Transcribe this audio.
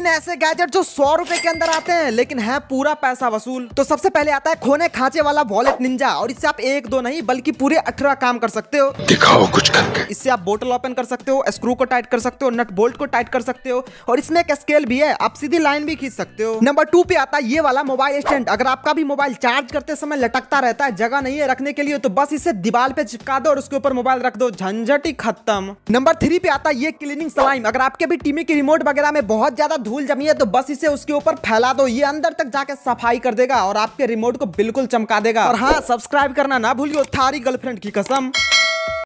तीन ऐसे गैजेट जो सौ रुपए के अंदर आते हैं लेकिन है पूरा पैसा वसूल तो सबसे पहले आता है खोने खांचे वाला वॉलेट निंजा और इससे आप एक दो नहीं बल्कि पूरे अठारह काम कर सकते हो दिखाओ कुछ करके इससे आप बोतल ओपन कर सकते हो स्क्रू को टाइट कर सकते हो नट बोल्ट को टाइट कर सकते हो और इसमें एक स्केल भी है आप सीधी लाइन भी खींच सकते हो नंबर टू पे आता है ये वाला मोबाइल स्टैंड अगर आपका भी मोबाइल चार्ज करते समय लटकता रहता है जगह नहीं है रखने के लिए तो बस इसे दीवार पे चिपका दो और उसके ऊपर मोबाइल रख दो झंझट ही खत्म नंबर थ्री पे आता है ये क्लीनिंग सलाइम अगर आपके भी टीवी के रिमोट वगैरह में बहुत ज्यादा धूल जमी है तो बस इसे उसके ऊपर फैला दो ये अंदर तक जाके सफाई कर देगा और आपके रिमोट को बिल्कुल चमका देगा और हाँ सब्सक्राइब करना ना भूलियो थारी गर्लफ्रेंड की कसम